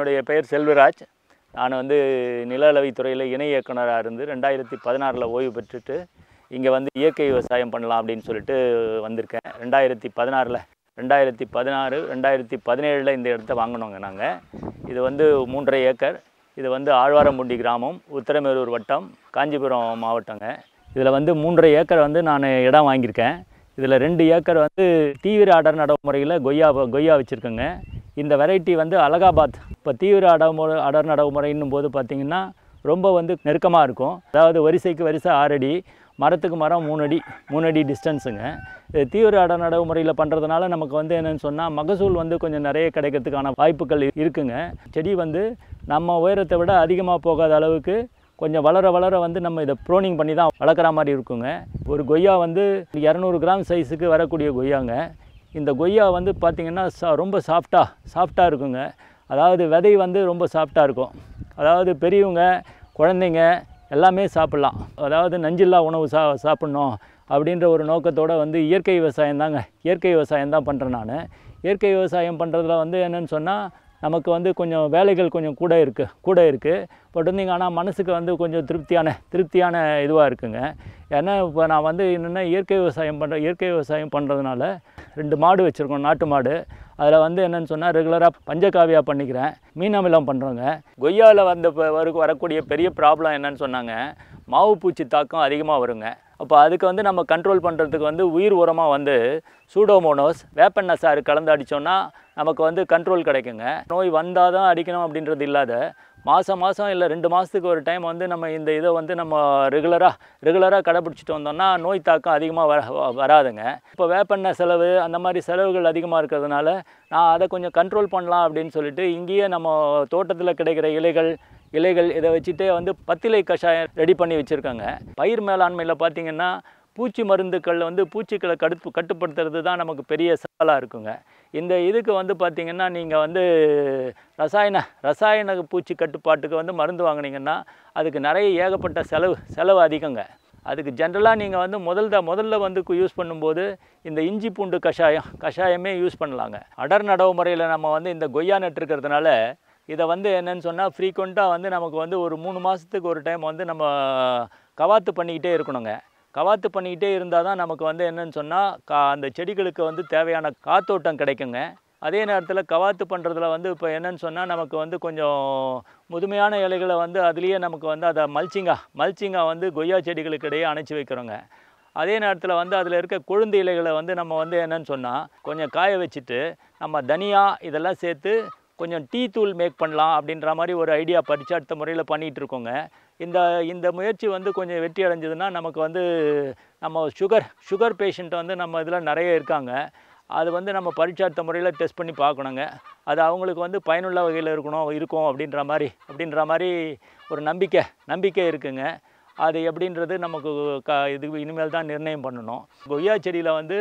என்னுடைய பெயர் செல்வராஜ் நான் வந்து நில அளவைத்துறையில் இணை இயக்குனராக இருந்து ரெண்டாயிரத்தி பதினாறில் ஓய்வு பெற்றுட்டு இங்கே வந்து இயற்கை விவசாயம் பண்ணலாம் அப்படின்னு சொல்லிட்டு வந்திருக்கேன் ரெண்டாயிரத்தி பதினாறில் ரெண்டாயிரத்தி பதினாறு ரெண்டாயிரத்தி பதினேழில் இந்த இடத்த வாங்கினோங்க நாங்கள் இது வந்து மூன்றரை ஏக்கர் இது வந்து ஆழ்வாரம்புண்டி கிராமம் உத்தரமேரூர் வட்டம் காஞ்சிபுரம் மாவட்டங்க இதில் வந்து மூன்றரை ஏக்கர் வந்து நான் இடம் வாங்கியிருக்கேன் இதில் ரெண்டு ஏக்கர் வந்து தீவிர அடர் நடைமுறையில் கொய்யா கொய்யா வச்சுருக்கேங்க இந்த வெரைட்டி வந்து அலகாபாத் இப்போ தீவிர அடவுமுறை அடர் நடவுமுறைன்னும் போது பார்த்திங்கன்னா ரொம்ப வந்து நெருக்கமாக இருக்கும் அதாவது வரிசைக்கு வரிசை ஆறடி மரத்துக்கு மரம் மூணு அடி மூணு அடி டிஸ்டன்ஸுங்க தீவிர அட நடவு முறையில் பண்ணுறதுனால நமக்கு வந்து என்னென்னு சொன்னால் மகசூல் வந்து கொஞ்சம் நிறைய கிடைக்கிறதுக்கான வாய்ப்புகள் இருக்குங்க செடி வந்து நம்ம உயரத்தை விட அதிகமாக போகாத அளவுக்கு கொஞ்சம் வளர வளர வந்து நம்ம இதை ப்ரோனிங் பண்ணி தான் வளர்க்குற மாதிரி இருக்குங்க ஒரு கொய்யா வந்து இரநூறு கிராம் சைஸுக்கு வரக்கூடிய கொய்யாங்க இந்த கொய்யா வந்து பார்த்திங்கன்னா சா ரொம்ப சாஃப்டாக சாஃப்டாக இருக்குங்க அதாவது விதை வந்து ரொம்ப சாஃப்டாக இருக்கும் அதாவது பெரியவங்க குழந்தைங்க எல்லாமே சாப்பிட்லாம் அதாவது நஞ்சில்லா உணவு சா சாப்பிட்ணும் அப்படின்ற ஒரு நோக்கத்தோடு வந்து இயற்கை விவசாயம் தாங்க இயற்கை விவசாயம் தான் பண்ணுறேன் நான் இயற்கை விவசாயம் பண்ணுறதுல வந்து என்னென்னு சொன்னால் நமக்கு வந்து கொஞ்சம் வேலைகள் கொஞ்சம் கூட இருக்குது கூட இருக்குது பட் வந்துங்க ஆனால் மனசுக்கு வந்து கொஞ்சம் திருப்தியான திருப்தியான இதுவாக இருக்குங்க ஏன்னா இப்போ நான் வந்து என்னென்னா இயற்கை விவசாயம் பண்ணுறேன் இயற்கை விவசாயம் பண்ணுறதுனால ரெண்டு மாடு வச்சுருக்கோம் நாட்டு மாடு அதில் வந்து என்னென்னு சொன்னால் ரெகுலராக பஞ்சகாவியாக பண்ணிக்கிறேன் மீனமிலம் பண்ணுறோங்க கொய்யாவில் வந்த வரக்கூடிய பெரிய ப்ராப்ளம் என்னென்னு சொன்னாங்க மாவு பூச்சி தாக்கம் அதிகமாக வருங்க அப்போ அதுக்கு வந்து நம்ம கண்ட்ரோல் பண்ணுறதுக்கு வந்து உயிர் உரமாக வந்து சூடோமோனோஸ் வேப்பெண்ண சாறு கலந்து அடித்தோன்னா நமக்கு வந்து கண்ட்ரோல் கிடைக்குங்க நோய் வந்தால் தான் அடிக்கணும் அப்படின்றது இல்லாத மாதம் மாதம் இல்லை ரெண்டு மாதத்துக்கு ஒரு டைம் வந்து நம்ம இந்த இதை வந்து நம்ம ரெகுலராக ரெகுலராக கடைப்பிடிச்சிட்டு வந்தோம்னா நோய் தாக்கம் அதிகமாக வர வராதுங்க இப்போ வேப்பெண்ணெய் செலவு அந்த மாதிரி செலவுகள் அதிகமாக இருக்கிறதுனால நான் அதை கொஞ்சம் கண்ட்ரோல் பண்ணலாம் அப்படின்னு சொல்லிட்டு இங்கேயே நம்ம தோட்டத்தில் கிடைக்கிற இலைகள் இலைகள் இதை வச்சுட்டே வந்து பத்திலை கஷாயம் ரெடி பண்ணி வச்சுருக்காங்க பயிர் மேலாண்மையில் பார்த்திங்கன்னா பூச்சி மருந்துக்கள் வந்து பூச்சிகளை கடுப்பு கட்டுப்படுத்துறது தான் நமக்கு பெரிய சவாலாக இருக்குங்க இந்த இதுக்கு வந்து பார்த்திங்கன்னா நீங்கள் வந்து ரசாயன ரசாயன பூச்சி கட்டுப்பாட்டுக்கு வந்து மருந்து வாங்கினீங்கன்னா அதுக்கு நிறைய ஏகப்பட்ட செலவு செலவு அதிகங்க அதுக்கு ஜென்ரலாக நீங்கள் வந்து முதல்ல முதல்ல வந்து யூஸ் பண்ணும்போது இந்த இஞ்சி பூண்டு கஷாயம் கஷாயமே யூஸ் பண்ணலாங்க அடர் நடவு முறையில் நம்ம வந்து இந்த கொய்யா நட்டுருக்கிறதுனால இதை வந்து என்னென்னு சொன்னால் ஃப்ரீக்வெண்ட்டாக வந்து நமக்கு வந்து ஒரு மூணு மாதத்துக்கு ஒரு டைம் வந்து நம்ம கவாத்து பண்ணிக்கிட்டே இருக்கணுங்க கவாத்து பண்ணிக்கிட்டே இருந்தால் தான் நமக்கு வந்து என்னென்னு சொன்னால் கா அந்த செடிகளுக்கு வந்து தேவையான காத்தோட்டம் கிடைக்குங்க அதே நேரத்தில் கவாத்து பண்ணுறதுல வந்து இப்போ என்னென்னு சொன்னால் நமக்கு வந்து கொஞ்சம் முதுமையான இலைகளை வந்து அதுலேயே நமக்கு வந்து அதை மல்ச்சிங்காய் மல்ச்சிங்கா வந்து கொய்யா செடிகளுக்கு இடையே அணைச்சி வைக்கிறோங்க அதே நேரத்தில் வந்து அதில் இருக்க கொழுந்து இலைகளை வந்து நம்ம வந்து என்னென்னு சொன்னால் கொஞ்சம் காய வச்சுட்டு நம்ம தனியாக இதெல்லாம் சேர்த்து கொஞ்சம் டீ தூள் மேக் பண்ணலாம் அப்படின்ற மாதிரி ஒரு ஐடியா படித்து அடுத்த முறையில் பண்ணிகிட்டு இருக்கோங்க இந்த இந்த முயற்சி வந்து கொஞ்சம் வெற்றி அடைஞ்சதுன்னா நமக்கு வந்து நம்ம சுகர் சுகர் பேஷண்ட் வந்து நம்ம இதில் நிறைய இருக்காங்க அது வந்து நம்ம பரீட்சார்த்த முறையில் டெஸ்ட் பண்ணி பார்க்கணுங்க அது அவங்களுக்கு வந்து பயனுள்ள வகையில் இருக்கணும் இருக்கும் அப்படின்ற மாதிரி அப்படின்ற மாதிரி ஒரு நம்பிக்கை நம்பிக்கை இருக்குங்க அது எப்படின்றது நமக்கு க இது இனிமேல் தான் நிர்ணயம் பண்ணணும் கொய்யா செடியில் வந்து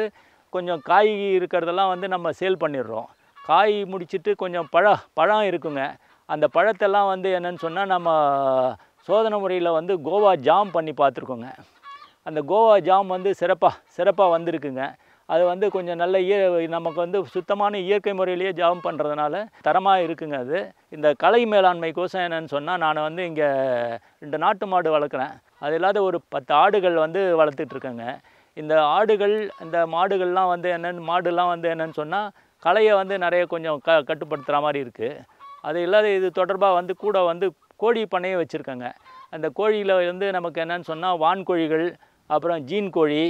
கொஞ்சம் காய் இருக்கிறதெல்லாம் வந்து நம்ம சேல் பண்ணிடுறோம் காய் முடிச்சுட்டு கொஞ்சம் பழம் பழம் இருக்குங்க அந்த பழத்தெல்லாம் வந்து என்னென்னு சொன்னால் நம்ம சோதனை முறையில் வந்து கோவா ஜாம் பண்ணி பார்த்துருக்கோங்க அந்த கோவா ஜாம் வந்து சிறப்பாக சிறப்பாக வந்திருக்குங்க அது வந்து கொஞ்சம் நல்ல இய நமக்கு வந்து சுத்தமான இயற்கை முறையிலேயே ஜாம் பண்ணுறதுனால தரமாக இருக்குங்க அது இந்த கலை மேலாண்மை கோசம் என்னென்னு சொன்னால் நான் வந்து இங்கே ரெண்டு நாட்டு மாடு வளர்க்குறேன் அது இல்லாத ஒரு பத்து ஆடுகள் வந்து வளர்த்துட்ருக்கேங்க இந்த ஆடுகள் இந்த மாடுகள்லாம் வந்து என்னென்னு மாடுலாம் வந்து என்னென்னு சொன்னால் கலையை வந்து நிறைய கொஞ்சம் க கட்டுப்படுத்துகிற மாதிரி இருக்குது அது இல்லாத இது தொடர்பாக வந்து கூட வந்து கோழி பண்ணையை வச்சுருக்கேங்க அந்த கோழியில் வந்து நமக்கு என்னென்னு சொன்னால் வான்கோழிகள் அப்புறம் ஜீன் கோழி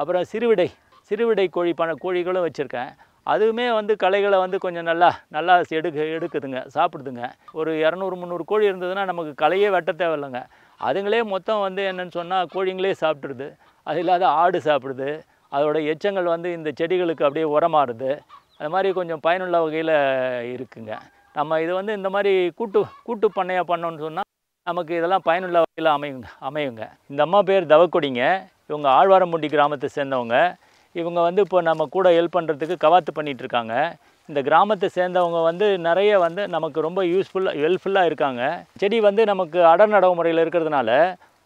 அப்புறம் சிறுவிடை சிறுவிடை கோழி பண்ண கோழிகளும் வச்சுருக்கேன் அதுவுமே வந்து கலைகளை வந்து கொஞ்சம் நல்லா நல்லா எடுக்க எடுக்குதுங்க சாப்பிடுதுங்க ஒரு இரநூறு முந்நூறு கோழி இருந்ததுன்னா நமக்கு கலையே வெட்ட தேவையில்லைங்க அதுங்களே மொத்தம் வந்து என்னென்னு சொன்னால் கோழிங்களே சாப்பிட்ருது அது இல்லாத ஆடு சாப்பிடுது அதோடய எச்சங்கள் வந்து இந்த செடிகளுக்கு அப்படியே உரமாறுது அது மாதிரி கொஞ்சம் பயனுள்ள வகையில் இருக்குங்க நம்ம இது வந்து இந்த மாதிரி கூட்டு கூட்டு பண்ணையாக பண்ணோன்னு சொன்னால் நமக்கு இதெல்லாம் பயனுள்ள வகையில் அமையுங்க அமையுங்க இந்த அம்மா பேர் தவக்கொடிங்க இவங்க ஆழ்வாரம்பூண்டி கிராமத்தை சேர்ந்தவங்க இவங்க வந்து இப்போ நம்ம கூட ஹெல்ப் பண்ணுறதுக்கு கவாத்து பண்ணிகிட்ருக்காங்க இந்த கிராமத்தை சேர்ந்தவங்க வந்து நிறைய வந்து நமக்கு ரொம்ப யூஸ்ஃபுல்லாக ஹெல்ப்ஃபுல்லாக இருக்காங்க செடி வந்து நமக்கு நடவு முறையில் இருக்கிறதுனால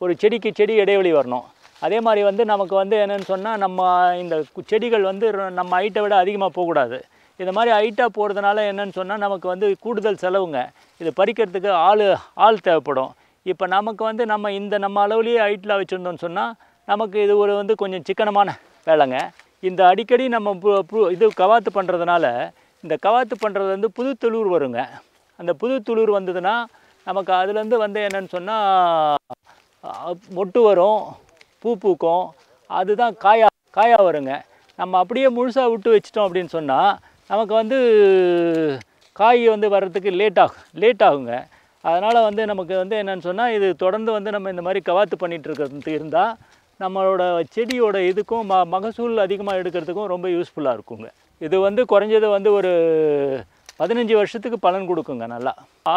ஒரு செடிக்கு செடி இடைவெளி வரணும் அதே மாதிரி வந்து நமக்கு வந்து என்னென்னு சொன்னால் நம்ம இந்த செடிகள் வந்து நம்ம ஹைட்டை விட அதிகமாக போகக்கூடாது இந்த மாதிரி ஹைட்டாக போகிறதுனால என்னென்னு சொன்னால் நமக்கு வந்து கூடுதல் செலவுங்க இது பறிக்கிறதுக்கு ஆள் ஆள் தேவைப்படும் இப்போ நமக்கு வந்து நம்ம இந்த நம்ம அளவுலேயே ஹைட்டில் வச்சுருந்தோம்னு சொன்னால் நமக்கு இது ஒரு வந்து கொஞ்சம் சிக்கனமான வேலைங்க இந்த அடிக்கடி நம்ம இது கவாத்து பண்ணுறதுனால இந்த கவாத்து பண்ணுறது வந்து புது துளிர் வருங்க அந்த புது துளிர் வந்ததுன்னா நமக்கு அதுலேருந்து வந்து என்னென்னு சொன்னால் மொட்டு வரும் பூ பூக்கும் அதுதான் காயா காயாக வருங்க நம்ம அப்படியே முழுசாக விட்டு வச்சிட்டோம் அப்படின்னு சொன்னால் நமக்கு வந்து காய் வந்து வர்றதுக்கு லேட் ஆகும் லேட் ஆகுங்க அதனால் வந்து நமக்கு வந்து என்னென்னு சொன்னால் இது தொடர்ந்து வந்து நம்ம இந்த மாதிரி கவாத்து பண்ணிகிட்டு இருக்கிறது இருந்தால் நம்மளோட செடியோட இதுக்கும் ம மகசூல் அதிகமாக எடுக்கிறதுக்கும் ரொம்ப யூஸ்ஃபுல்லாக இருக்குங்க இது வந்து குறைஞ்சது வந்து ஒரு பதினஞ்சு வருஷத்துக்கு பலன் கொடுக்குங்க நல்லா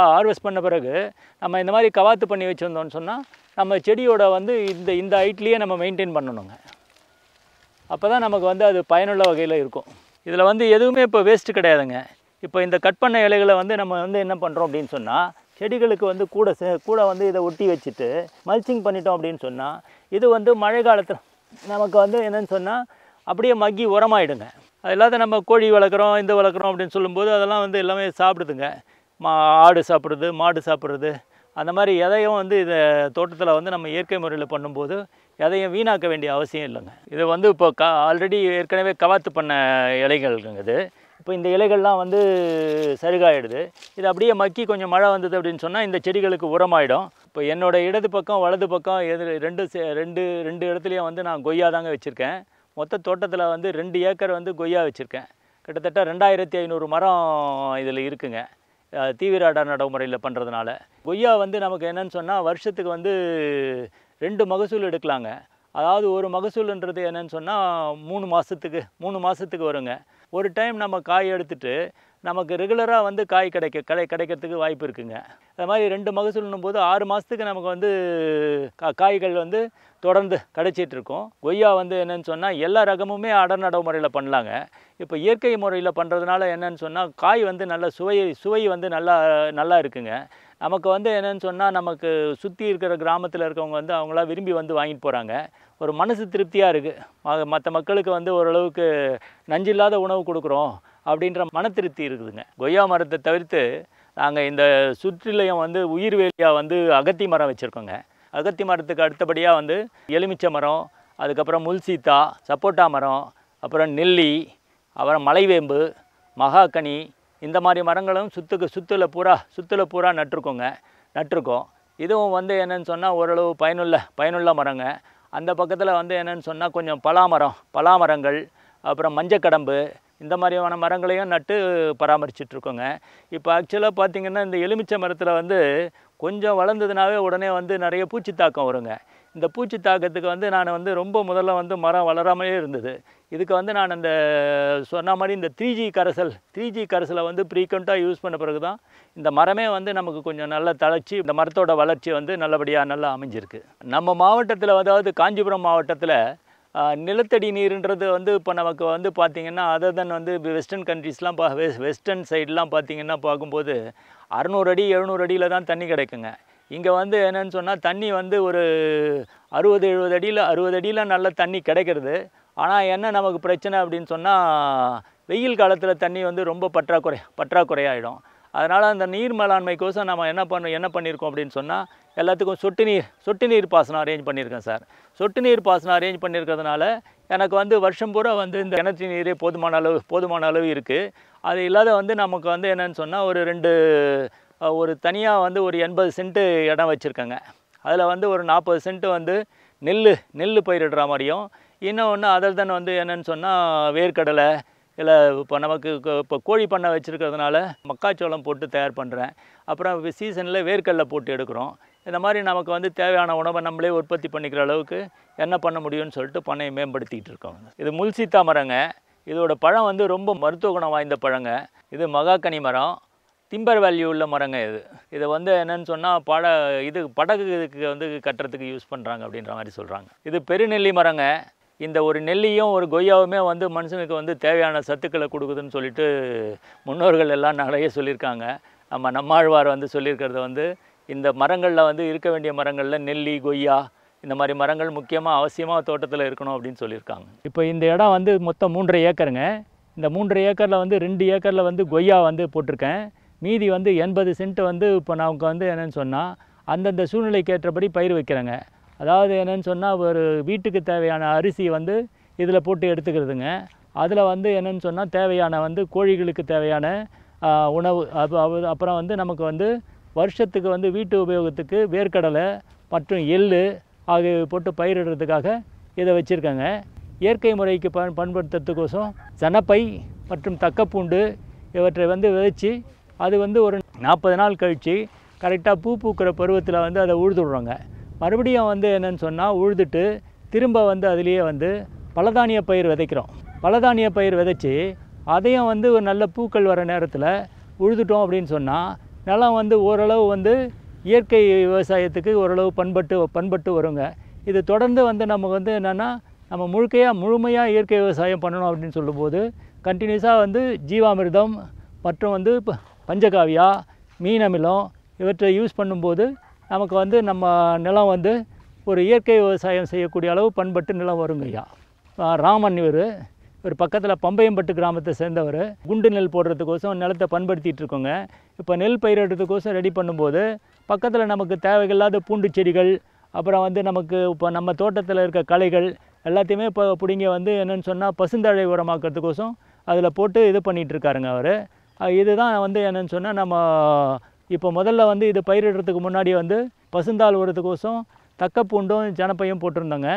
ஹார்வெஸ்ட் பண்ண பிறகு நம்ம இந்த மாதிரி கவாத்து பண்ணி வச்சுருந்தோம்னு சொன்னால் நம்ம செடியோட வந்து இந்த இந்த ஹைட்லேயே நம்ம மெயின்டைன் பண்ணணுங்க அப்போ தான் நமக்கு வந்து அது பயனுள்ள வகையில் இருக்கும் இதில் வந்து எதுவுமே இப்போ வேஸ்ட்டு கிடையாதுங்க இப்போ இந்த கட் பண்ண இலைகளை வந்து நம்ம வந்து என்ன பண்ணுறோம் அப்படின்னு சொன்னால் செடிகளுக்கு வந்து கூட கூட வந்து இதை ஒட்டி வச்சுட்டு மல்ச்சிங் பண்ணிட்டோம் அப்படின்னு சொன்னால் இது வந்து மழை காலத்தில் நமக்கு வந்து என்னென்னு சொன்னால் அப்படியே மக்கி உரமாயிடுங்க அது இல்லாத நம்ம கோழி வளர்க்குறோம் இந்த வளர்க்குறோம் அப்படின்னு சொல்லும்போது அதெல்லாம் வந்து எல்லாமே சாப்பிடுதுங்க மா ஆடு சாப்பிட்றது மாடு சாப்பிட்றது அந்த மாதிரி எதையும் வந்து இதை தோட்டத்தில் வந்து நம்ம இயற்கை முறையில் பண்ணும்போது எதையும் வீணாக்க வேண்டிய அவசியம் இல்லைங்க இது வந்து இப்போ க ஆல்ரெடி ஏற்கனவே கவாத்து பண்ண இலைகள்ங்க இது இப்போ இந்த இலைகள்லாம் வந்து சருகாயிடுது இது அப்படியே மக்கி கொஞ்சம் மழை வந்தது அப்படின்னு சொன்னால் இந்த செடிகளுக்கு உரமாயிடும் இப்போ என்னோடய இடது பக்கம் வலது பக்கம் எது ரெண்டு ரெண்டு ரெண்டு இடத்துலையும் வந்து நான் கொய்யாதாங்க வச்சுருக்கேன் மொத்த தோட்டத்தில் வந்து ரெண்டு ஏக்கர் வந்து கொய்யா வச்சுருக்கேன் கிட்டத்தட்ட ரெண்டாயிரத்தி ஐநூறு மரம் இதில் இருக்குங்க தீவிராட நடைமுறையில் பண்ணுறதுனால கொய்யா வந்து நமக்கு என்னென்னு சொன்னால் வருஷத்துக்கு வந்து ரெண்டு மகசூல் எடுக்கலாங்க அதாவது ஒரு மகசூல்ன்றது என்னென்னு சொன்னால் மூணு மாதத்துக்கு மூணு மாதத்துக்கு வருங்க ஒரு டைம் நம்ம காய் எடுத்துகிட்டு நமக்கு ரெகுலராக வந்து காய் கிடைக்க கிடை கிடைக்கிறதுக்கு வாய்ப்பு இருக்குங்க அது மாதிரி ரெண்டு மகசூல்னும் போது ஆறு மாதத்துக்கு நமக்கு வந்து கா காய்கள் வந்து தொடர்ந்து கிடைச்சிட்ருக்கோம் கொய்யா வந்து என்னென்னு சொன்னால் எல்லா ரகமுமே அடர்நடவு முறையில் பண்ணலாங்க இப்போ இயற்கை முறையில் பண்ணுறதுனால என்னென்னு சொன்னால் காய் வந்து நல்ல சுவை சுவை வந்து நல்லா நல்லா இருக்குங்க நமக்கு வந்து என்னென்னு சொன்னால் நமக்கு சுற்றி இருக்கிற கிராமத்தில் இருக்கவங்க வந்து அவங்களா விரும்பி வந்து வாங்கிட்டு போகிறாங்க ஒரு மனசு திருப்தியாக இருக்குது மற்ற மக்களுக்கு வந்து ஓரளவுக்கு நஞ்சில்லாத உணவு கொடுக்குறோம் அப்படின்ற மன திருப்தி இருக்குதுங்க கொய்யா மரத்தை தவிர்த்து நாங்கள் இந்த சுற்றிலையும் வந்து உயிர் வேலியாக வந்து அகத்தி மரம் வச்சுருக்கோங்க அகத்தி மரத்துக்கு அடுத்தபடியாக வந்து எலுமிச்சை மரம் அதுக்கப்புறம் முல்சீத்தா சப்போட்டா மரம் அப்புறம் நெல்லி அப்புறம் மலைவேம்பு மகாக்கனி இந்த மாதிரி மரங்களும் சுற்றுக்கு சுற்றுல பூரா சுற்றுல பூரா நட்டிருக்கோங்க நட்டிருக்கோம் இதுவும் வந்து என்னென்னு சொன்னால் ஓரளவு பயனுள்ள பயனுள்ள மரங்க அந்த பக்கத்தில் வந்து என்னென்னு சொன்னால் கொஞ்சம் பலாமரம் பலாமரங்கள் அப்புறம் மஞ்சக்கடம்பு இந்த மாதிரியான மரங்களையும் நட்டு பராமரிச்சிட்ருக்கோங்க இப்போ ஆக்சுவலாக பார்த்திங்கன்னா இந்த எலுமிச்சை மரத்தில் வந்து கொஞ்சம் வளர்ந்ததுனாவே உடனே வந்து நிறைய பூச்சி தாக்கம் வருங்க இந்த பூச்சி தாக்கத்துக்கு வந்து நான் வந்து ரொம்ப முதல்ல வந்து மரம் வளராமலே இருந்தது இதுக்கு வந்து நான் அந்த சொன்ன மாதிரி இந்த த்ரீ ஜி கரைசல் த்ரீ ஜி கரைசலை வந்து ஃப்ரீக்வெண்ட்டாக யூஸ் பண்ண பிறகு தான் இந்த மரமே வந்து நமக்கு கொஞ்சம் நல்லா தளர்ச்சி இந்த மரத்தோட வளர்ச்சி வந்து நல்லபடியாக நல்லா அமைஞ்சிருக்கு நம்ம மாவட்டத்தில் அதாவது காஞ்சிபுரம் மாவட்டத்தில் நிலத்தடி நீருன்றது வந்து இப்போ நமக்கு வந்து பார்த்திங்கன்னா அதர் தன் வந்து வெஸ்டர்ன் கண்ட்ரிஸ்லாம் பா வெஸ் வெஸ்டர்ன் சைட்லாம் பார்த்திங்கன்னா பார்க்கும்போது அறநூறு அடி எழுநூறு அடியில் தான் தண்ணி கிடைக்குங்க இங்கே வந்து என்னென்னு சொன்னால் தண்ணி வந்து ஒரு அறுபது எழுபது அடியில் அறுபது அடியில் நல்ல தண்ணி கிடைக்கிறது ஆனால் என்ன நமக்கு பிரச்சனை அப்படின்னு சொன்னால் வெயில் காலத்தில் தண்ணி வந்து ரொம்ப பற்றாக்குறை பற்றாக்குறையாகிடும் அதனால் அந்த நீர் மேலாண்மைக்கோசம் நம்ம என்ன பண்ண என்ன பண்ணியிருக்கோம் அப்படின்னு சொன்னால் எல்லாத்துக்கும் சொட்டு நீர் சொட்டு நீர் பாசனம் அரேஞ்ச் பண்ணியிருக்கேன் சார் சொட்டு நீர் பாசனம் அரேஞ்ச் பண்ணியிருக்கிறதுனால எனக்கு வந்து வருஷம் பூரா வந்து இந்த கிணற்று நீரே போதுமான அளவு போதுமான அளவு இருக்குது அது இல்லாத வந்து நமக்கு வந்து என்னென்னு சொன்னால் ஒரு ரெண்டு ஒரு தனியாக வந்து ஒரு எண்பது சென்ட்டு இடம் வச்சுருக்கேங்க அதில் வந்து ஒரு நாற்பது சென்ட்டு வந்து நெல் நெல் பயிரிடுற மாதிரியும் இன்னும் ஒன்று அதர் தன் வந்து என்னென்னு சொன்னால் வேர்க்கடலை இல்லை இப்போ நமக்கு இப்போ கோழி பண்ணை வச்சுருக்கிறதுனால மக்காச்சோளம் போட்டு தயார் பண்ணுறேன் அப்புறம் சீசனில் வேர்க்கடலை போட்டு எடுக்கிறோம் இந்த மாதிரி நமக்கு வந்து தேவையான உணவை நம்மளே உற்பத்தி பண்ணிக்கிற அளவுக்கு என்ன பண்ண முடியும்னு சொல்லிட்டு பண்ணையை மேம்படுத்திக்கிட்டு இருக்கோம் இது முல்சித்தா மரங்க இதோட பழம் வந்து ரொம்ப மருத்துவ குணம் வாய்ந்த பழங்க இது மகாக்கனி மரம் திம்பர் வேல்யூ உள்ள மரங்க இது இதை வந்து என்னென்னு சொன்னால் பட இது படகு இதுக்கு வந்து கட்டுறதுக்கு யூஸ் பண்ணுறாங்க அப்படின்ற மாதிரி சொல்கிறாங்க இது பெருநெல்லி மரங்க இந்த ஒரு நெல்லியும் ஒரு கொய்யாவுமே வந்து மனுஷனுக்கு வந்து தேவையான சத்துக்களை கொடுக்குதுன்னு சொல்லிட்டு முன்னோர்கள் எல்லாம் நிறைய சொல்லியிருக்காங்க நம்ம நம்மாழ்வார் வந்து சொல்லியிருக்கிறத வந்து இந்த மரங்களில் வந்து இருக்க வேண்டிய மரங்களில் நெல்லி கொய்யா இந்த மாதிரி மரங்கள் முக்கியமாக அவசியமாக தோட்டத்தில் இருக்கணும் அப்படின்னு சொல்லியிருக்காங்க இப்போ இந்த இடம் வந்து மொத்தம் மூன்றரை ஏக்கருங்க இந்த மூன்றரை ஏக்கரில் வந்து ரெண்டு ஏக்கரில் வந்து கொய்யா வந்து போட்டிருக்கேன் மீதி வந்து எண்பது சென்ட் வந்து இப்போ நமக்கு வந்து என்னென்னு சொன்னால் அந்தந்த சூழ்நிலைக்கு ஏற்றபடி பயிர் வைக்கிறேங்க அதாவது என்னென்னு சொன்னால் ஒரு வீட்டுக்கு தேவையான அரிசி வந்து இதில் போட்டு எடுத்துக்கிறதுங்க அதில் வந்து என்னென்னு சொன்னால் தேவையான வந்து கோழிகளுக்கு தேவையான உணவு அப்புறம் வந்து நமக்கு வந்து வருஷத்துக்கு வந்து வீட்டு உபயோகத்துக்கு வேர்க்கடலை மற்றும் எள் ஆகியவை போட்டு பயிரிடுறதுக்காக இதை வச்சுருக்கேங்க இயற்கை முறைக்கு பயன் பயன்படுத்துறதுக்கோசம் சனப்பை மற்றும் தக்கப்பூண்டு இவற்றை வந்து விதைச்சி அது வந்து ஒரு நாற்பது நாள் கழித்து கரெக்டாக பூ பூக்கிற பருவத்தில் வந்து அதை விடுறோங்க மறுபடியும் வந்து என்னென்னு சொன்னால் உழுதுட்டு திரும்ப வந்து அதுலேயே வந்து பலதானிய பயிர் விதைக்கிறோம் பலதானிய பயிர் விதைச்சி அதையும் வந்து ஒரு நல்ல பூக்கள் வர நேரத்தில் உழுதுட்டோம் அப்படின்னு சொன்னால் நிலம் வந்து ஓரளவு வந்து இயற்கை விவசாயத்துக்கு ஓரளவு பண்பட்டு பண்பட்டு வருங்க இது தொடர்ந்து வந்து நம்ம வந்து என்னென்னா நம்ம முழுக்கையாக முழுமையாக இயற்கை விவசாயம் பண்ணணும் அப்படின்னு சொல்லும்போது கண்டினியூஸாக வந்து ஜீவாமிர்தம் மற்றும் வந்து பஞ்சகாவியா மீன் அமிலம் இவற்றை யூஸ் பண்ணும்போது நமக்கு வந்து நம்ம நிலம் வந்து ஒரு இயற்கை விவசாயம் செய்யக்கூடிய அளவு பண்பட்டு நிலம் வருங்க ஐயா ராமன் இவர் இவர் பக்கத்தில் பம்பையம்பட்டு கிராமத்தை சேர்ந்தவர் குண்டு நெல் போடுறதுக்கோசம் நிலத்தை பண்படுத்திகிட்டு இருக்கோங்க இப்போ நெல் பயிரிடுறதுக்கோசம் ரெடி பண்ணும்போது பக்கத்தில் நமக்கு தேவையில்லாத பூண்டு செடிகள் அப்புறம் வந்து நமக்கு இப்போ நம்ம தோட்டத்தில் இருக்க களைகள் எல்லாத்தையுமே இப்போ பிடிங்க வந்து என்னென்னு சொன்னால் பசுந்தழை உரமாக்குறதுக்கோசம் அதில் போட்டு இது பண்ணிகிட்ருக்காருங்க அவர் இதுதான் வந்து என்னென்னு சொன்னால் நம்ம இப்போ முதல்ல வந்து இது பயிரிடுறதுக்கு முன்னாடி வந்து பசுந்தாள் உரத்துக்கோசம் தக்கப்பூண்டும் ஜனப்பையும் போட்டிருந்தோங்க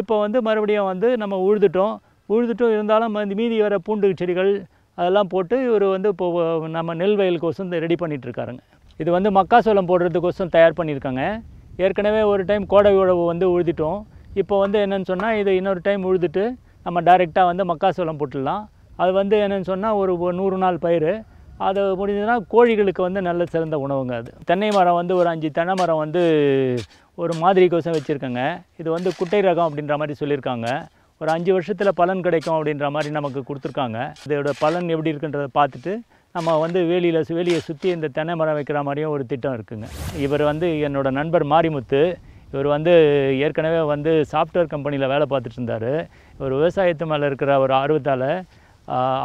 இப்போ வந்து மறுபடியும் வந்து நம்ம உழுதுட்டோம் உழுதுட்டும் இருந்தாலும் மீதி வர பூண்டு செடிகள் அதெல்லாம் போட்டு இவர் வந்து இப்போது நம்ம நெல் வயலுக்கோசம் ரெடி பண்ணிகிட்ருக்காருங்க இது வந்து மக்காசோளம் போடுறதுக்கோசம் தயார் பண்ணியிருக்காங்க ஏற்கனவே ஒரு டைம் கோடை உழவு வந்து உழுதிட்டோம் இப்போ வந்து என்னென்னு சொன்னால் இது இன்னொரு டைம் உழுதுட்டு நம்ம டைரெக்டாக வந்து மக்காசோளம் போட்டுடலாம் அது வந்து என்னென்னு சொன்னால் ஒரு நூறு நாள் பயிர் அது முடிஞ்சதுன்னா கோழிகளுக்கு வந்து நல்ல சிறந்த உணவுங்க அது தென்னை மரம் வந்து ஒரு அஞ்சு தென்னை மரம் வந்து ஒரு மாதிரி கோசம் வச்சுருக்கேங்க இது வந்து குட்டை ரகம் அப்படின்ற மாதிரி சொல்லியிருக்காங்க ஒரு அஞ்சு வருஷத்தில் பலன் கிடைக்கும் அப்படின்ற மாதிரி நமக்கு கொடுத்துருக்காங்க இதோட பலன் எப்படி இருக்குன்றத பார்த்துட்டு நம்ம வந்து வேலியில் வேலியை சுற்றி இந்த தென்னை மரம் வைக்கிற மாதிரியும் ஒரு திட்டம் இருக்குங்க இவர் வந்து என்னோடய நண்பர் மாரிமுத்து இவர் வந்து ஏற்கனவே வந்து சாஃப்ட்வேர் கம்பெனியில் வேலை பார்த்துட்டு இருந்தார் இவர் விவசாயத்து மேலே இருக்கிற ஒரு ஆர்வத்தால்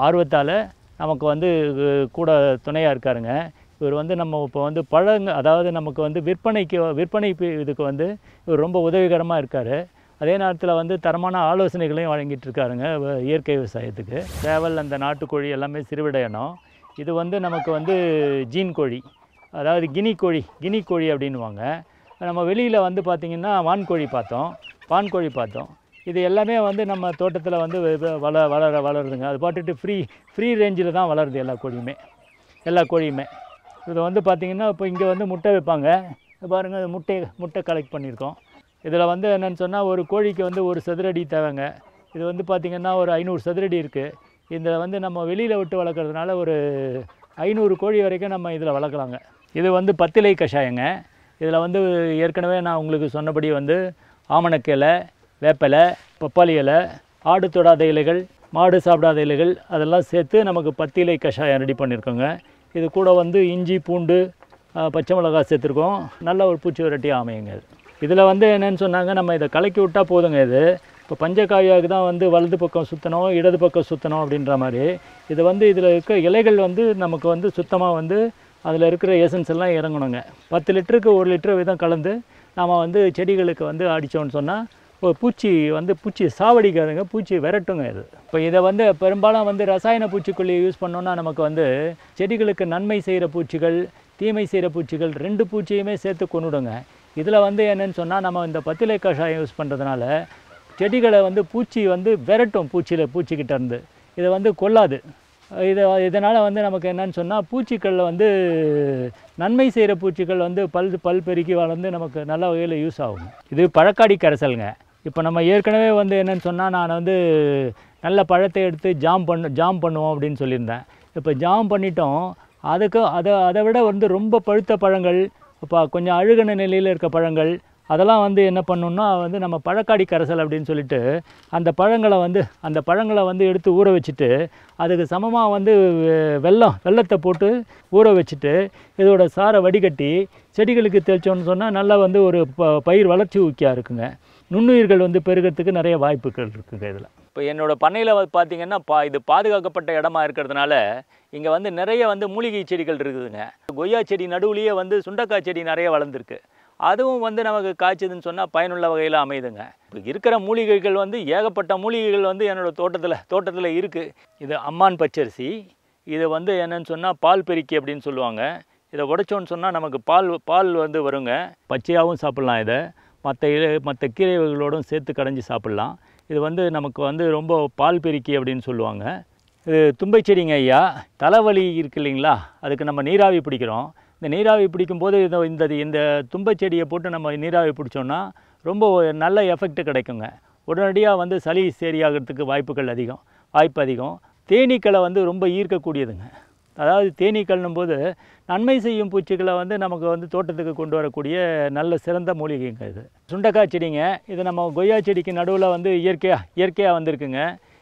ஆர்வத்தால் நமக்கு வந்து கூட துணையாக இருக்காருங்க இவர் வந்து நம்ம இப்போ வந்து பழங்க அதாவது நமக்கு வந்து விற்பனைக்கு விற்பனை இதுக்கு வந்து இவர் ரொம்ப உதவிகரமாக இருக்கார் அதே நேரத்தில் வந்து தரமான ஆலோசனைகளையும் வழங்கிட்டு இருக்காருங்க இயற்கை விவசாயத்துக்கு சேவல் அந்த நாட்டுக்கோழி எல்லாமே சிறுவிடையணும் இது வந்து நமக்கு வந்து ஜீன் கோழி அதாவது கினி கோழி கினி கோழி அப்படின்வாங்க நம்ம வெளியில் வந்து பார்த்திங்கன்னா வான்கோழி பார்த்தோம் பான்கோழி பார்த்தோம் இது எல்லாமே வந்து நம்ம தோட்டத்தில் வந்து வள வளர வளருதுங்க அது பாட்டுட்டு ஃப்ரீ ஃப்ரீ ரேஞ்சில் தான் வளருது எல்லா கோழியுமே எல்லா கோழியுமே இது வந்து பார்த்திங்கன்னா இப்போ இங்கே வந்து முட்டை வைப்பாங்க பாருங்கள் முட்டை முட்டை கலெக்ட் பண்ணியிருக்கோம் இதில் வந்து என்னென்னு சொன்னால் ஒரு கோழிக்கு வந்து ஒரு சதுரடி தேவைங்க இது வந்து பார்த்திங்கன்னா ஒரு ஐநூறு சதுரடி இருக்குது இதில் வந்து நம்ம வெளியில் விட்டு வளர்க்குறதுனால ஒரு ஐநூறு கோழி வரைக்கும் நம்ம இதில் வளர்க்கலாங்க இது வந்து பத்திலை கஷாயங்க இதில் வந்து ஏற்கனவே நான் உங்களுக்கு சொன்னபடி வந்து ஆமணக்கிழை வேப்பலை பப்பாளி இலை ஆடு தொடாத இலைகள் மாடு சாப்பிடாத இலைகள் அதெல்லாம் சேர்த்து நமக்கு பத்து இலை கஷாயம் ரெடி பண்ணியிருக்கோங்க இது கூட வந்து இஞ்சி பூண்டு பச்சை மிளகா சேர்த்துருக்கோம் நல்ல ஒரு பூச்சி விரட்டி அமையுங்க இதில் வந்து என்னென்னு சொன்னாங்க நம்ம இதை கலக்கி விட்டால் போதுங்க இது இப்போ பஞ்சகாவியாவுக்கு தான் வந்து வலது பக்கம் சுற்றணும் இடது பக்கம் சுற்றணும் அப்படின்ற மாதிரி இது வந்து இதில் இருக்க இலைகள் வந்து நமக்கு வந்து சுத்தமாக வந்து அதில் இருக்கிற எசன்ஸ் எல்லாம் இறங்கணுங்க பத்து லிட்டருக்கு ஒரு லிட்டர் விதம் கலந்து நாம் வந்து செடிகளுக்கு வந்து அடித்தோன்னு சொன்னால் இப்போ பூச்சி வந்து பூச்சி சாவடிக்காதுங்க பூச்சி விரட்டுங்க இது இப்போ இதை வந்து பெரும்பாலும் வந்து ரசாயன பூச்சிக்கொல்லியை யூஸ் பண்ணோன்னா நமக்கு வந்து செடிகளுக்கு நன்மை செய்கிற பூச்சிகள் தீமை செய்கிற பூச்சிகள் ரெண்டு பூச்சியுமே சேர்த்து கொண்டுடுங்க இதில் வந்து என்னென்னு சொன்னால் நம்ம இந்த பத்திலை கஷாயம் யூஸ் பண்ணுறதுனால செடிகளை வந்து பூச்சி வந்து விரட்டும் பூச்சியில் இருந்து இதை வந்து கொல்லாது இதை இதனால் வந்து நமக்கு என்னன்னு சொன்னால் பூச்சிக்களில் வந்து நன்மை செய்கிற பூச்சிகள் வந்து பல் பல் பெருக்கி வளர்ந்து நமக்கு நல்ல வகையில் யூஸ் ஆகும் இது பழக்காடி கரைசலுங்க இப்போ நம்ம ஏற்கனவே வந்து என்னென்னு சொன்னால் நான் வந்து நல்ல பழத்தை எடுத்து ஜாம் பண்ண ஜாம் பண்ணுவோம் அப்படின்னு சொல்லியிருந்தேன் இப்போ ஜாம் பண்ணிட்டோம் அதுக்கு அதை அதை விட வந்து ரொம்ப பழுத்த பழங்கள் இப்போ கொஞ்சம் அழுகின நிலையில் இருக்க பழங்கள் அதெல்லாம் வந்து என்ன பண்ணணுன்னா வந்து நம்ம பழக்காடி கரைசல் அப்படின்னு சொல்லிட்டு அந்த பழங்களை வந்து அந்த பழங்களை வந்து எடுத்து ஊற வச்சுட்டு அதுக்கு சமமாக வந்து வெள்ளம் வெள்ளத்தை போட்டு ஊற வச்சுட்டு இதோட சாரை வடிகட்டி செடிகளுக்கு தெளிச்சோன்னு சொன்னால் நல்லா வந்து ஒரு ப பயிர் வளர்ச்சி ஊக்கியாக இருக்குங்க நுண்ணுயிர்கள் வந்து பெருகிறதுக்கு நிறைய வாய்ப்புகள் இருக்குங்க இதில் இப்போ என்னோடய பண்ணையில் பார்த்தீங்கன்னா பா இது பாதுகாக்கப்பட்ட இடமா இருக்கிறதுனால இங்கே வந்து நிறைய வந்து மூலிகை செடிகள் இருக்குதுங்க கொய்யா செடி நடுவுலேயே வந்து சுண்டக்காய் செடி நிறைய வளர்ந்துருக்கு அதுவும் வந்து நமக்கு காய்ச்சதுன்னு சொன்னால் பயனுள்ள வகையில் அமையுதுங்க இப்போ இருக்கிற மூலிகைகள் வந்து ஏகப்பட்ட மூலிகைகள் வந்து என்னோடய தோட்டத்தில் தோட்டத்தில் இருக்குது இது அம்மான் பச்சரிசி இது வந்து என்னென்னு சொன்னால் பால் பெருக்கி அப்படின்னு சொல்லுவாங்க இதை உடைச்சோன்னு சொன்னால் நமக்கு பால் பால் வந்து வருங்க பச்சையாகவும் சாப்பிட்லாம் இதை மற்ற மற்ற கீரை வகைகளோடும் சேர்த்து கடைஞ்சி சாப்பிட்லாம் இது வந்து நமக்கு வந்து ரொம்ப பால் பெருக்கி அப்படின்னு சொல்லுவாங்க இது தும்பை செடிங்க ஐயா தலைவலி இருக்கு இல்லைங்களா அதுக்கு நம்ம நீராவி பிடிக்கிறோம் இந்த நீராவி பிடிக்கும்போது இந்த இந்த இந்த தும்பை செடியை போட்டு நம்ம நீராவி பிடிச்சோன்னா ரொம்ப நல்ல எஃபெக்ட் கிடைக்குங்க உடனடியாக வந்து சளி சரியாகிறதுக்கு வாய்ப்புகள் அதிகம் வாய்ப்பு அதிகம் தேனீக்களை வந்து ரொம்ப ஈர்க்கக்கூடியதுங்க அதாவது தேனீ போது நன்மை செய்யும் பூச்சிகளை வந்து நமக்கு வந்து தோட்டத்துக்கு கொண்டு வரக்கூடிய நல்ல சிறந்த மூலிகைங்க இது சுண்டக்காய் செடிங்க இது நம்ம கொய்யா செடிக்கு நடுவில் வந்து இயற்கையாக இயற்கையாக வந்திருக்குங்க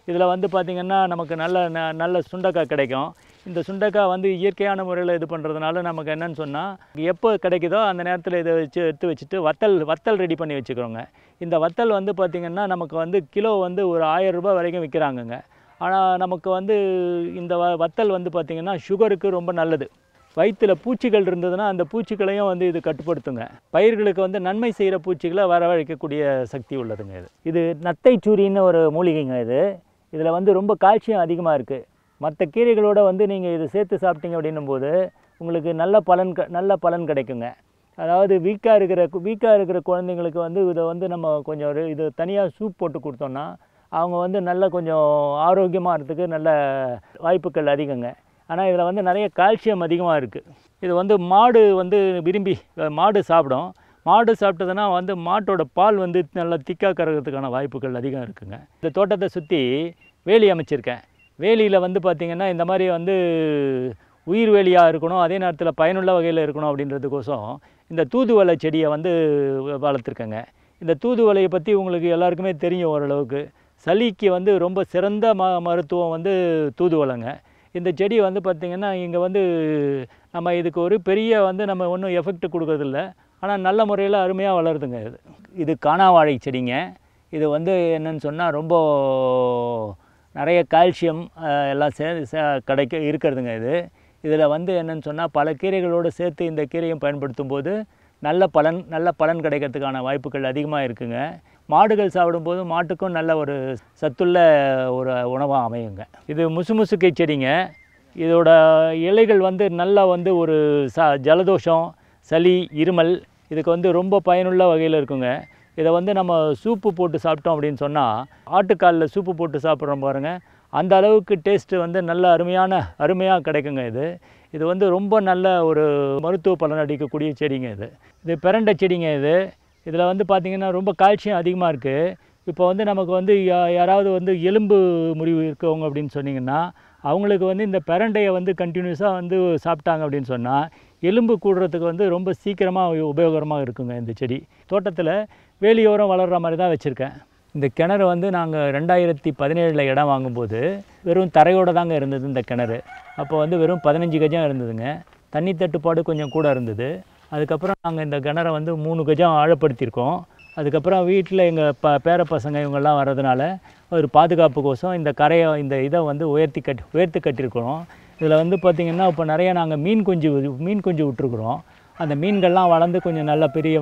இதில் வந்து பார்த்திங்கன்னா நமக்கு நல்ல ந நல்ல சுண்டக்காய் கிடைக்கும் இந்த சுண்டக்காய் வந்து இயற்கையான முறையில் இது பண்ணுறதுனால நமக்கு என்னென்னு சொன்னால் எப்போ கிடைக்குதோ அந்த நேரத்தில் இதை வச்சு எடுத்து வச்சுட்டு வத்தல் வத்தல் ரெடி பண்ணி வச்சுக்கிறோங்க இந்த வத்தல் வந்து பார்த்திங்கன்னா நமக்கு வந்து கிலோ வந்து ஒரு ஆயிரம் ரூபாய் வரைக்கும் விற்கிறாங்கங்க ஆனால் நமக்கு வந்து இந்த வ வத்தல் வந்து பார்த்திங்கன்னா சுகருக்கு ரொம்ப நல்லது வயிற்றில் பூச்சிகள் இருந்ததுன்னா அந்த பூச்சிகளையும் வந்து இது கட்டுப்படுத்துங்க பயிர்களுக்கு வந்து நன்மை செய்கிற பூச்சிகளை வரவழைக்கக்கூடிய சக்தி உள்ளதுங்க இது இது நத்தைச்சூரின்னு ஒரு மூலிகைங்க இது இதில் வந்து ரொம்ப கால்சியம் அதிகமாக இருக்குது மற்ற கீரைகளோடு வந்து நீங்கள் இது சேர்த்து சாப்பிட்டீங்க அப்படின்னும் போது உங்களுக்கு நல்ல பலன் க நல்ல பலன் கிடைக்குங்க அதாவது வீக்காக இருக்கிற வீக்காக இருக்கிற குழந்தைங்களுக்கு வந்து இதை வந்து நம்ம கொஞ்சம் ஒரு இது தனியாக சூப் போட்டு கொடுத்தோம்னா அவங்க வந்து நல்ல கொஞ்சம் ஆரோக்கியமாக இருக்கிறதுக்கு நல்ல வாய்ப்புகள் அதிகங்க ஆனால் இதில் வந்து நிறைய கால்சியம் அதிகமாக இருக்குது இது வந்து மாடு வந்து விரும்பி மாடு சாப்பிடும் மாடு சாப்பிட்டதுன்னா வந்து மாட்டோட பால் வந்து நல்லா திக்காக கறக்கிறதுக்கான வாய்ப்புகள் அதிகம் இருக்குங்க இந்த தோட்டத்தை சுற்றி வேலி அமைச்சிருக்கேன் வேலியில் வந்து பார்த்திங்கன்னா இந்த மாதிரி வந்து உயிர் வேலியாக இருக்கணும் அதே நேரத்தில் பயனுள்ள வகையில் இருக்கணும் அப்படின்றதுக்கோசம் இந்த தூதுவளை செடியை வந்து வளர்த்துருக்கேங்க இந்த தூதுவலையை பற்றி உங்களுக்கு எல்லாருக்குமே தெரியும் ஓரளவுக்கு சளிக்கு வந்து ரொம்ப சிறந்த ம மருத்துவம் வந்து தூதுவளைங்க இந்த செடி வந்து பார்த்திங்கன்னா இங்கே வந்து நம்ம இதுக்கு ஒரு பெரிய வந்து நம்ம ஒன்றும் எஃபெக்ட் கொடுக்குறதில்ல ஆனால் நல்ல முறையில் அருமையாக வளருதுங்க இது இது காணாவாழை செடிங்க இது வந்து என்னென்னு சொன்னால் ரொம்ப நிறைய கால்சியம் எல்லாம் சே கிடைக்க இருக்கிறதுங்க இது இதில் வந்து என்னென்னு சொன்னால் பல கீரைகளோடு சேர்த்து இந்த கீரையும் பயன்படுத்தும் போது நல்ல பலன் நல்ல பலன் கிடைக்கிறதுக்கான வாய்ப்புகள் அதிகமாக இருக்குங்க மாடுகள் சாப்பிடும்போது மாட்டுக்கும் நல்ல ஒரு சத்துள்ள ஒரு உணவாக அமையுங்க இது முசுமுசுக்கை செடிங்க இதோட இலைகள் வந்து நல்லா வந்து ஒரு ச ஜலதோஷம் சளி இருமல் இதுக்கு வந்து ரொம்ப பயனுள்ள வகையில் இருக்குங்க இதை வந்து நம்ம சூப்பு போட்டு சாப்பிட்டோம் அப்படின்னு சொன்னால் ஆட்டுக்காலில் சூப்பு போட்டு சாப்பிட்றோம் பாருங்கள் அந்த அளவுக்கு டேஸ்ட்டு வந்து நல்ல அருமையான அருமையாக கிடைக்குங்க இது இது வந்து ரொம்ப நல்ல ஒரு மருத்துவ பலன் அடிக்கக்கூடிய செடிங்க இது இது பிறண்ட செடிங்க இது இதில் வந்து பார்த்திங்கன்னா ரொம்ப கால்சியம் அதிகமாக இருக்குது இப்போ வந்து நமக்கு வந்து யாராவது வந்து எலும்பு முறிவு இருக்கவங்க அப்படின்னு சொன்னிங்கன்னா அவங்களுக்கு வந்து இந்த பெரண்டையை வந்து கண்டினியூஸாக வந்து சாப்பிட்டாங்க அப்படின்னு சொன்னால் எலும்பு கூடுறதுக்கு வந்து ரொம்ப சீக்கிரமாக உபயோகரமாக இருக்குங்க இந்த செடி தோட்டத்தில் வேலியோரம் வளர்கிற மாதிரி தான் வச்சுருக்கேன் இந்த கிணறு வந்து நாங்கள் ரெண்டாயிரத்தி பதினேழில் இடம் வாங்கும்போது வெறும் தரையோடு தாங்க இருந்தது இந்த கிணறு அப்போ வந்து வெறும் பதினஞ்சு கஜம் இருந்ததுங்க தண்ணி தட்டுப்பாடு கொஞ்சம் கூட இருந்தது அதுக்கப்புறம் நாங்கள் இந்த கிணற வந்து மூணு கஜம் ஆழப்படுத்தியிருக்கோம் அதுக்கப்புறம் வீட்டில் எங்கள் ப பேர பசங்க இவங்கெல்லாம் வர்றதுனால ஒரு பாதுகாப்பு பாதுகாப்புக்கோசம் இந்த கரையை இந்த இதை வந்து உயர்த்தி கட்டி உயர்த்தி கட்டியிருக்கிறோம் இதில் வந்து பார்த்திங்கன்னா இப்போ நிறையா நாங்கள் மீன் குஞ்சு மீன் குஞ்சு விட்டுருக்குறோம் அந்த மீன்கள்லாம் வளர்ந்து கொஞ்சம் நல்லா பெரிய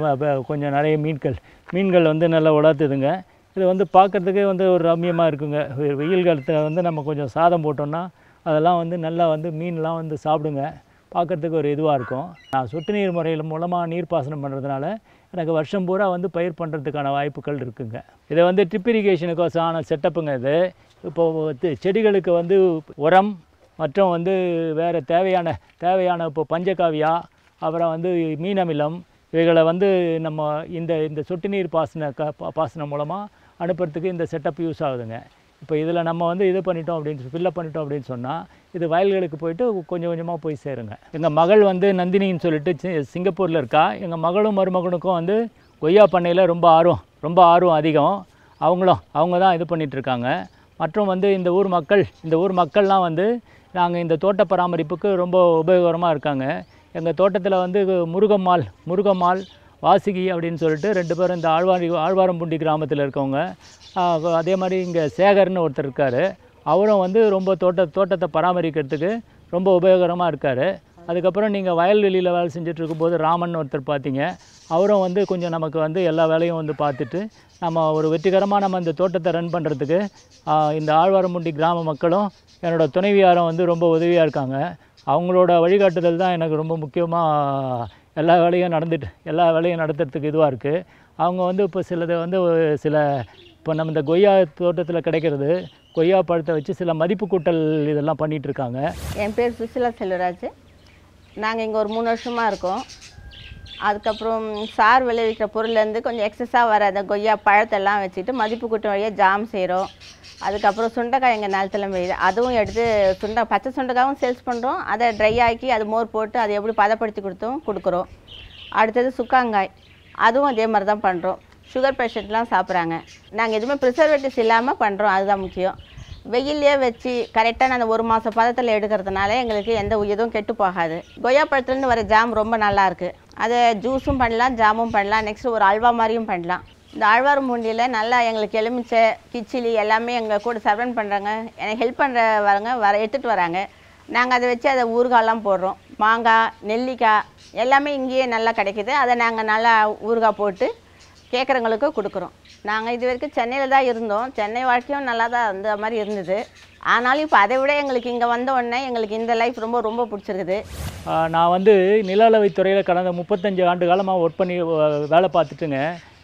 கொஞ்சம் நிறைய மீன்கள் மீன்கள் வந்து நல்லா வளர்த்துதுங்க இது வந்து பார்க்குறதுக்கே வந்து ஒரு ரம்யமாக இருக்குங்க வெயில் காலத்தில் வந்து நம்ம கொஞ்சம் சாதம் போட்டோம்னா அதெல்லாம் வந்து நல்லா வந்து மீன்லாம் வந்து சாப்பிடுங்க பார்க்குறதுக்கு ஒரு இதுவாக இருக்கும் நான் சொட்டு நீர் முறையில் மூலமாக நீர் பாசனம் பண்ணுறதுனால எனக்கு வருஷம் பூரா வந்து பயிர் பண்ணுறதுக்கான வாய்ப்புகள் இருக்குங்க இதை வந்து ட்ரிப் இரிகேஷனுக்கோசான செட்டப்புங்க இது இப்போது செடிகளுக்கு வந்து உரம் மற்றும் வந்து வேறு தேவையான தேவையான இப்போ பஞ்சகாவியா அப்புறம் வந்து மீனமிலம் இவைகளை வந்து நம்ம இந்த இந்த சொட்டு நீர் பாசன க பாசனம் மூலமாக அனுப்புறதுக்கு இந்த செட்டப் யூஸ் ஆகுதுங்க இப்போ இதில் நம்ம வந்து இது பண்ணிட்டோம் அப்படின்னு ஃபில்லப் பண்ணிட்டோம் அப்படின்னு சொன்னால் இது வயல்களுக்கு போயிட்டு கொஞ்சம் கொஞ்சமாக போய் சேருங்க எங்கள் மகள் வந்து நந்தினின்னு சொல்லிட்டு சிங்கப்பூரில் இருக்கா எங்கள் மகளும் மருமகனுக்கும் வந்து கொய்யா பண்ணையில் ரொம்ப ஆர்வம் ரொம்ப ஆர்வம் அதிகம் அவங்களும் அவங்க தான் இது பண்ணிகிட்ருக்காங்க மற்றும் வந்து இந்த ஊர் மக்கள் இந்த ஊர் மக்கள்லாம் வந்து நாங்கள் இந்த தோட்ட பராமரிப்புக்கு ரொம்ப உபயோகரமாக இருக்காங்க எங்கள் தோட்டத்தில் வந்து முருகம்மாள் முருகம்மாள் வாசுகி அப்படின்னு சொல்லிட்டு ரெண்டு பேரும் இந்த ஆழ்வாரி ஆழ்வாரம்புண்டி கிராமத்தில் இருக்கவங்க அதே மாதிரி இங்கே சேகர்னு ஒருத்தர் இருக்கார் அவரும் வந்து ரொம்ப தோட்ட தோட்டத்தை பராமரிக்கிறதுக்கு ரொம்ப உபயோகரமாக இருக்கார் அதுக்கப்புறம் நீங்கள் வயல்வெளியில் வேலை செஞ்சிட்ருக்கும்போது ராமன் ஒருத்தர் பார்த்தீங்க அவரும் வந்து கொஞ்சம் நமக்கு வந்து எல்லா வேலையும் வந்து பார்த்துட்டு நம்ம ஒரு வெற்றிகரமாக நம்ம இந்த தோட்டத்தை ரன் பண்ணுறதுக்கு இந்த ஆழ்வாரம்பூண்டி கிராம மக்களும் என்னோடய துணைவியாரம் வந்து ரொம்ப உதவியாக இருக்காங்க அவங்களோட வழிகாட்டுதல் தான் எனக்கு ரொம்ப முக்கியமாக எல்லா வேலையும் நடந்துட்டு எல்லா வேலையும் நடத்துறதுக்கு இதுவாக இருக்குது அவங்க வந்து இப்போ சிலது வந்து சில இப்போ நம்ம இந்த கொய்யா தோட்டத்தில் கிடைக்கிறது கொய்யா பழத்தை வச்சு சில மதிப்பு கூட்டல் இதெல்லாம் பண்ணிகிட்ருக்காங்க என் பேர் சுசிலா செல்வராஜ் நாங்கள் இங்கே ஒரு மூணு வருஷமாக இருக்கோம் அதுக்கப்புறம் சார் விளைவிக்கிற பொருள்லேருந்து கொஞ்சம் எக்ஸஸாக வர அந்த கொய்யா பழத்தெல்லாம் வச்சுட்டு மதிப்பு கூட்டம் வழியாக ஜாம் செய்கிறோம் அதுக்கப்புறம் சுண்டைக்காய் எங்கள் நிலத்துல மேயுது அதுவும் எடுத்து சுண்டை பச்சை சுண்டைக்காவும் சேல்ஸ் பண்ணுறோம் அதை ட்ரை ஆக்கி அது மோர் போட்டு அதை எப்படி பதப்படுத்தி கொடுத்தோம் கொடுக்குறோம் அடுத்தது சுக்காங்காய் அதுவும் அதே மாதிரி தான் பண்ணுறோம் சுகர் பேஷண்ட்லாம் சாப்பிட்றாங்க நாங்கள் எதுவுமே ப்ரிசர்வேட்டிவ்ஸ் இல்லாமல் பண்ணுறோம் அதுதான் முக்கியம் வெயிலே வச்சு கரெக்டாக அந்த ஒரு மாதம் பதத்தில் எடுக்கிறதுனால எங்களுக்கு எந்த எதுவும் கெட்டு போகாது கொய்யா பழத்துலேருந்து வர ஜாம் ரொம்ப நல்லாயிருக்கு அதை ஜூஸும் பண்ணலாம் ஜாமும் பண்ணலாம் நெக்ஸ்ட் ஒரு அல்வா மாதிரியும் பண்ணலாம் இந்த பூண்டியில் நல்லா எங்களுக்கு எலுமிச்சை கிச்சிலி எல்லாமே எங்கள் கூட சர்வன் பண்ணுறாங்க எனக்கு ஹெல்ப் பண்ணுற வரங்க வர எடுத்துகிட்டு வராங்க நாங்கள் அதை வச்சு அதை ஊறுகாயெலாம் போடுறோம் மாங்காய் நெல்லிக்காய் எல்லாமே இங்கேயே நல்லா கிடைக்கிது அதை நாங்கள் நல்லா ஊறுகாய் போட்டு கேட்குறவங்களுக்கு கொடுக்குறோம் நாங்கள் இது வரைக்கும் சென்னையில் தான் இருந்தோம் சென்னை வாழ்க்கையும் நல்லா தான் அந்த மாதிரி இருந்தது ஆனாலும் இப்போ அதை விட எங்களுக்கு இங்கே வந்த உடனே எங்களுக்கு இந்த லைஃப் ரொம்ப ரொம்ப பிடிச்சிருக்குது நான் வந்து நில அளவை துறையில் கடந்த முப்பத்தஞ்சு ஆண்டு காலமாக ஒர்க் பண்ணி வேலை பார்த்துட்டுங்க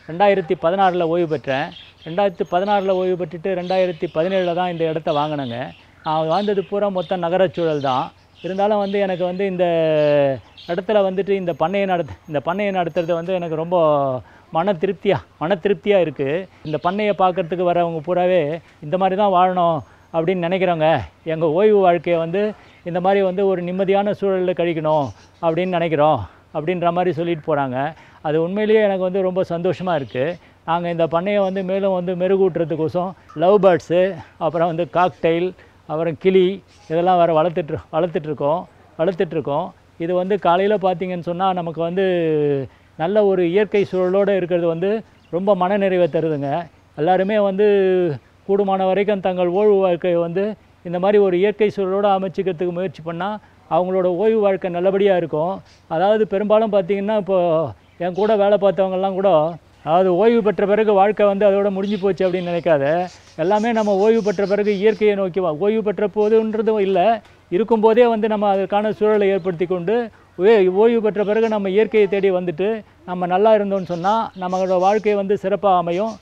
ரெண்டாயிரத்தி பதினாறில் ஓய்வு பெற்றேன் ரெண்டாயிரத்தி பதினாறில் ஓய்வு பெற்றுட்டு ரெண்டாயிரத்தி பதினேழில் தான் இந்த இடத்த வாங்கினேங்க நான் வாழ்ந்தது பூரா மொத்தம் நகரச்சூழல் தான் இருந்தாலும் வந்து எனக்கு வந்து இந்த இடத்துல வந்துட்டு இந்த பண்ணையை நடத்து இந்த பண்ணையை நடத்துறது வந்து எனக்கு ரொம்ப மன திருப்தியாக மன திருப்தியாக இருக்குது இந்த பண்ணையை பார்க்குறதுக்கு வரவங்க பூராவே இந்த மாதிரி தான் வாழணும் அப்படின்னு நினைக்கிறோங்க எங்கள் ஓய்வு வாழ்க்கையை வந்து இந்த மாதிரி வந்து ஒரு நிம்மதியான சூழலில் கழிக்கணும் அப்படின்னு நினைக்கிறோம் அப்படின்ற மாதிரி சொல்லிட்டு போகிறாங்க அது உண்மையிலேயே எனக்கு வந்து ரொம்ப சந்தோஷமாக இருக்குது நாங்கள் இந்த பண்ணையை வந்து மேலும் வந்து மெருகூட்டுறதுக்கோசம் லவ் பேர்ட்ஸு அப்புறம் வந்து காக்டைல் அப்புறம் கிளி இதெல்லாம் வேறு வளர்த்துட்டு வளர்த்துட்ருக்கோம் வளர்த்துட்ருக்கோம் இது வந்து காலையில் பார்த்திங்கன்னு சொன்னால் நமக்கு வந்து நல்ல ஒரு இயற்கை சூழலோடு இருக்கிறது வந்து ரொம்ப மன நிறைவை தருதுங்க எல்லாருமே வந்து கூடுமான வரைக்கும் தங்கள் ஓய்வு வாழ்க்கையை வந்து இந்த மாதிரி ஒரு இயற்கை சூழலோடு அமைச்சிக்கிறதுக்கு முயற்சி பண்ணால் அவங்களோட ஓய்வு வாழ்க்கை நல்லபடியாக இருக்கும் அதாவது பெரும்பாலும் பார்த்திங்கன்னா இப்போது என் கூட வேலை பார்த்தவங்கெல்லாம் கூட அதாவது ஓய்வு பெற்ற பிறகு வாழ்க்கை வந்து அதோட முடிஞ்சு போச்சு அப்படின்னு நினைக்காத எல்லாமே நம்ம ஓய்வு பெற்ற பிறகு இயற்கையை நோக்கி ஓய்வு பெற்ற போதுன்றதும் இல்லை இருக்கும்போதே வந்து நம்ம அதற்கான சூழலை ஏற்படுத்தி கொண்டு ஓய்வு பெற்ற பிறகு நம்ம இயற்கையை தேடி வந்துட்டு நம்ம நல்லா இருந்தோம்னு சொன்னால் நம்மளோட வாழ்க்கை வந்து சிறப்பாக அமையும்